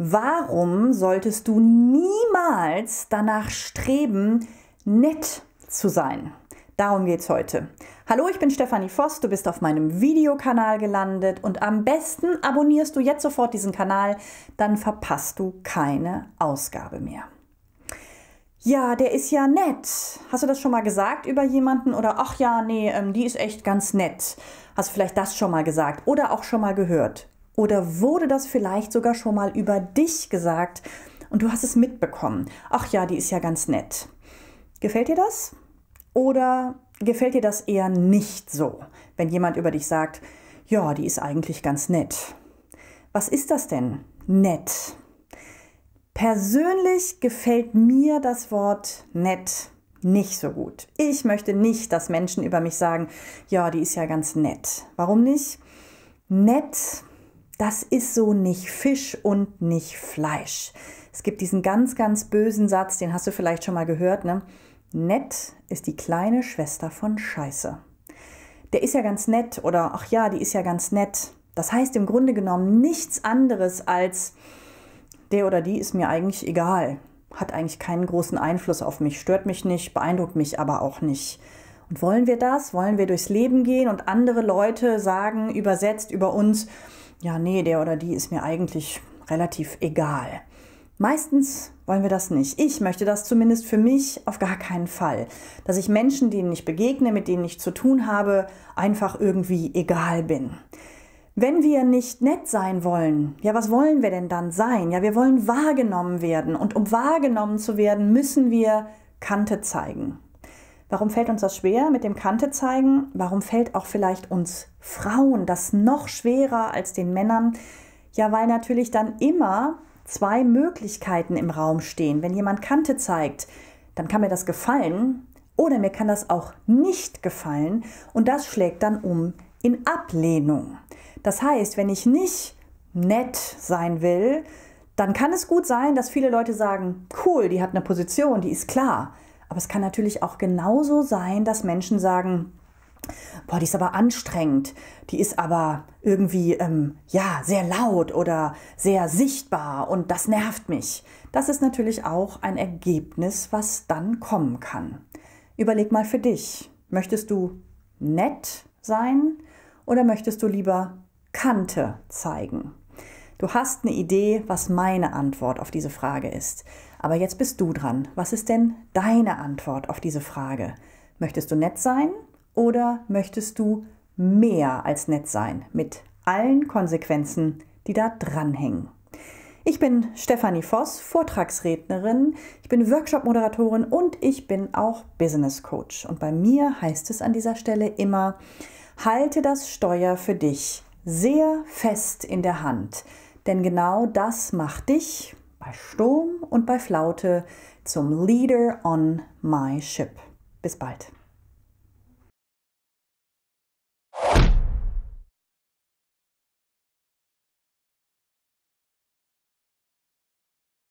Warum solltest du niemals danach streben, nett zu sein? Darum geht's heute. Hallo, ich bin Stefanie Voss, du bist auf meinem Videokanal gelandet und am besten abonnierst du jetzt sofort diesen Kanal, dann verpasst du keine Ausgabe mehr. Ja, der ist ja nett. Hast du das schon mal gesagt über jemanden? Oder ach ja, nee, ähm, die ist echt ganz nett. Hast du vielleicht das schon mal gesagt oder auch schon mal gehört? Oder wurde das vielleicht sogar schon mal über dich gesagt und du hast es mitbekommen? Ach ja, die ist ja ganz nett. Gefällt dir das? Oder gefällt dir das eher nicht so, wenn jemand über dich sagt, ja, die ist eigentlich ganz nett. Was ist das denn? Nett. Persönlich gefällt mir das Wort nett nicht so gut. Ich möchte nicht, dass Menschen über mich sagen, ja, die ist ja ganz nett. Warum nicht? Nett das ist so nicht Fisch und nicht Fleisch. Es gibt diesen ganz, ganz bösen Satz, den hast du vielleicht schon mal gehört, ne? Nett ist die kleine Schwester von Scheiße. Der ist ja ganz nett oder ach ja, die ist ja ganz nett. Das heißt im Grunde genommen nichts anderes als der oder die ist mir eigentlich egal, hat eigentlich keinen großen Einfluss auf mich, stört mich nicht, beeindruckt mich aber auch nicht. Und wollen wir das? Wollen wir durchs Leben gehen und andere Leute sagen, übersetzt über uns, ja, nee, der oder die ist mir eigentlich relativ egal. Meistens wollen wir das nicht. Ich möchte das zumindest für mich auf gar keinen Fall, dass ich Menschen, denen ich begegne, mit denen ich zu tun habe, einfach irgendwie egal bin. Wenn wir nicht nett sein wollen, ja, was wollen wir denn dann sein? Ja, wir wollen wahrgenommen werden und um wahrgenommen zu werden, müssen wir Kante zeigen. Warum fällt uns das schwer mit dem Kante zeigen? Warum fällt auch vielleicht uns Frauen das noch schwerer als den Männern? Ja, weil natürlich dann immer zwei Möglichkeiten im Raum stehen. Wenn jemand Kante zeigt, dann kann mir das gefallen oder mir kann das auch nicht gefallen und das schlägt dann um in Ablehnung. Das heißt, wenn ich nicht nett sein will, dann kann es gut sein, dass viele Leute sagen, cool, die hat eine Position, die ist klar. Aber es kann natürlich auch genauso sein, dass Menschen sagen, boah, die ist aber anstrengend, die ist aber irgendwie, ähm, ja, sehr laut oder sehr sichtbar und das nervt mich. Das ist natürlich auch ein Ergebnis, was dann kommen kann. Überleg mal für dich, möchtest du nett sein oder möchtest du lieber Kante zeigen? Du hast eine Idee, was meine Antwort auf diese Frage ist. Aber jetzt bist du dran. Was ist denn deine Antwort auf diese Frage? Möchtest du nett sein oder möchtest du mehr als nett sein mit allen Konsequenzen, die da dranhängen? Ich bin Stefanie Voss, Vortragsrednerin, ich bin Workshop-Moderatorin und ich bin auch Business Coach. Und bei mir heißt es an dieser Stelle immer, halte das Steuer für dich sehr fest in der Hand. Denn genau das macht dich bei Sturm und bei Flaute zum Leader on my ship. Bis bald.